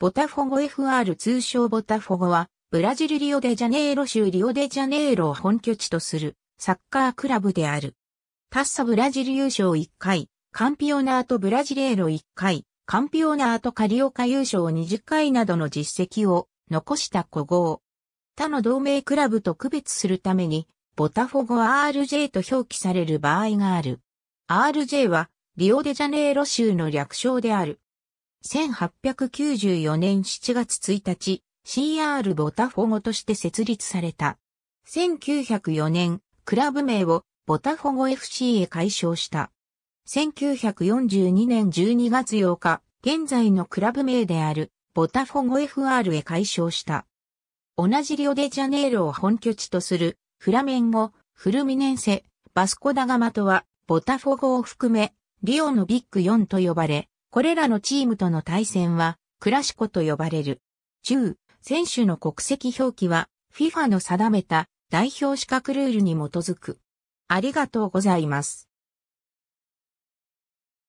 ボタフォゴ FR 通称ボタフォゴは、ブラジルリオデジャネイロ州リオデジャネイロを本拠地とするサッカークラブである。タッサブラジル優勝1回、カンピオナートブラジレーロ1回、カンピオナートカリオカ優勝20回などの実績を残した古豪。他の同盟クラブと区別するために、ボタフォゴ RJ と表記される場合がある。RJ は、リオデジャネイロ州の略称である。1894年7月1日、CR ボタフォゴとして設立された。1904年、クラブ名をボタフォゴ FC へ改称した。1942年12月8日、現在のクラブ名であるボタフォゴ FR へ改称した。同じリオデジャネイロを本拠地とするフラメンゴ、フルミネンセ、バスコダガマとはボタフォゴを含めリオのビッグ4と呼ばれ、これらのチームとの対戦は、クラシコと呼ばれる。中、選手の国籍表記は、FIFA の定めた代表資格ルールに基づく。ありがとうございます。